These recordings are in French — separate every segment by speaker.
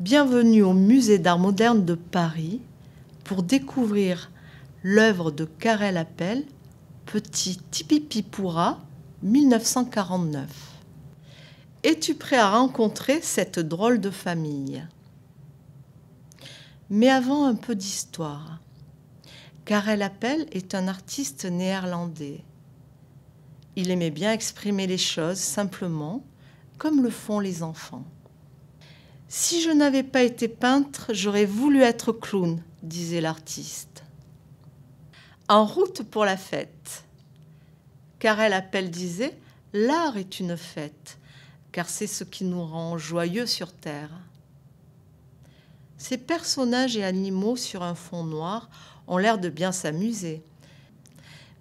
Speaker 1: Bienvenue au Musée d'Art moderne de Paris
Speaker 2: pour découvrir l'œuvre de Karel Appel, Petit Tipipipoura, 1949. Es-tu prêt à rencontrer cette drôle de famille Mais avant un peu d'histoire. Karel Appel est un artiste néerlandais. Il aimait bien exprimer les choses simplement, comme le font les enfants. Si je n'avais pas été peintre, j'aurais voulu être clown, disait l'artiste. En route pour la fête. Car elle appelle, disait L'art est une fête, car c'est ce qui nous rend joyeux sur Terre. Ces personnages et animaux sur un fond noir ont l'air de bien s'amuser.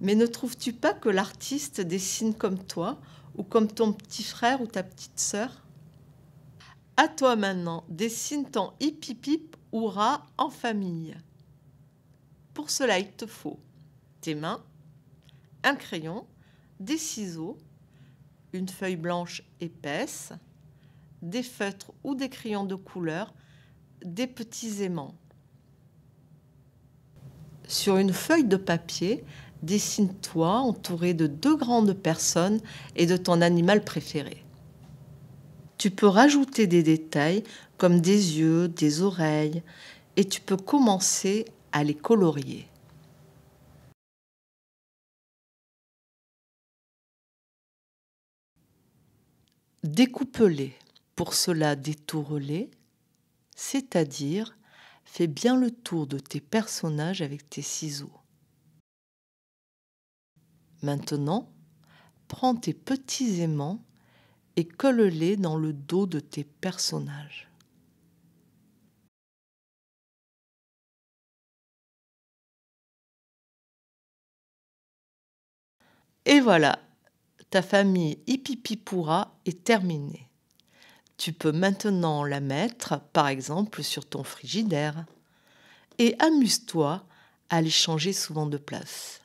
Speaker 2: Mais ne trouves-tu pas que l'artiste dessine comme toi, ou comme ton petit frère ou ta petite sœur à toi maintenant, dessine ton hip hip ou rat en famille. Pour cela, il te faut tes mains, un crayon, des ciseaux, une feuille blanche épaisse, des feutres ou des crayons de couleur, des petits aimants. Sur une feuille de papier, dessine-toi entouré de deux grandes personnes et de ton animal préféré. Tu peux rajouter des détails comme des yeux, des oreilles, et tu peux commencer
Speaker 1: à les colorier. Découpe-les.
Speaker 2: Pour cela, détourne-les, c'est-à-dire fais bien le tour de tes personnages avec tes ciseaux. Maintenant, prends tes petits aimants et colle-les dans le dos
Speaker 1: de tes personnages. Et voilà, ta famille Ipipipura est terminée.
Speaker 2: Tu peux maintenant la mettre, par exemple, sur ton frigidaire. Et
Speaker 1: amuse-toi à les changer souvent de place.